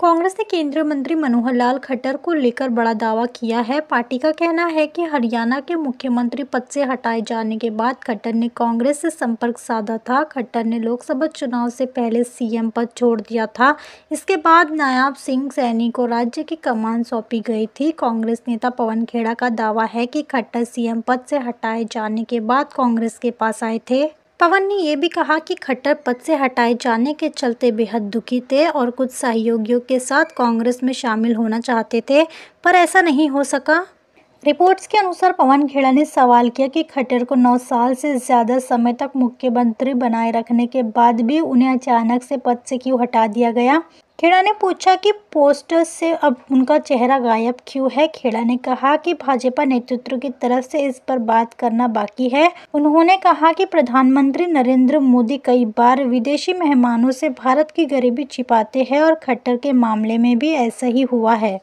कांग्रेस ने केंद्रीय मंत्री मनोहर लाल खट्टर को लेकर बड़ा दावा किया है पार्टी का कहना है कि हरियाणा के मुख्यमंत्री पद से हटाए जाने के बाद खट्टर ने कांग्रेस से संपर्क साधा था खट्टर ने लोकसभा चुनाव से पहले सीएम पद छोड़ दिया था इसके बाद नायाब सिंह सैनी को राज्य की कमान सौंपी गई थी कांग्रेस नेता पवन खेड़ा का दावा है कि खट्टर सीएम पद से हटाए जाने के बाद कांग्रेस के पास आए थे पवन ने यह भी कहा कि खट्टर पद से हटाए जाने के चलते बेहद दुखी थे और कुछ सहयोगियों के साथ कांग्रेस में शामिल होना चाहते थे पर ऐसा नहीं हो सका रिपोर्ट्स के अनुसार पवन खेड़ा ने सवाल किया कि खट्टर को नौ साल से ज़्यादा समय तक मुख्यमंत्री बनाए रखने के बाद भी उन्हें अचानक से पद से क्यों हटा दिया गया खेड़ा ने पूछा कि पोस्टर से अब उनका चेहरा गायब क्यों है खेड़ा ने कहा कि भाजपा नेतृत्व की तरफ से इस पर बात करना बाकी है उन्होंने कहा कि प्रधानमंत्री नरेंद्र मोदी कई बार विदेशी मेहमानों से भारत की गरीबी छिपाते हैं और खट्टर के मामले में भी ऐसा ही हुआ है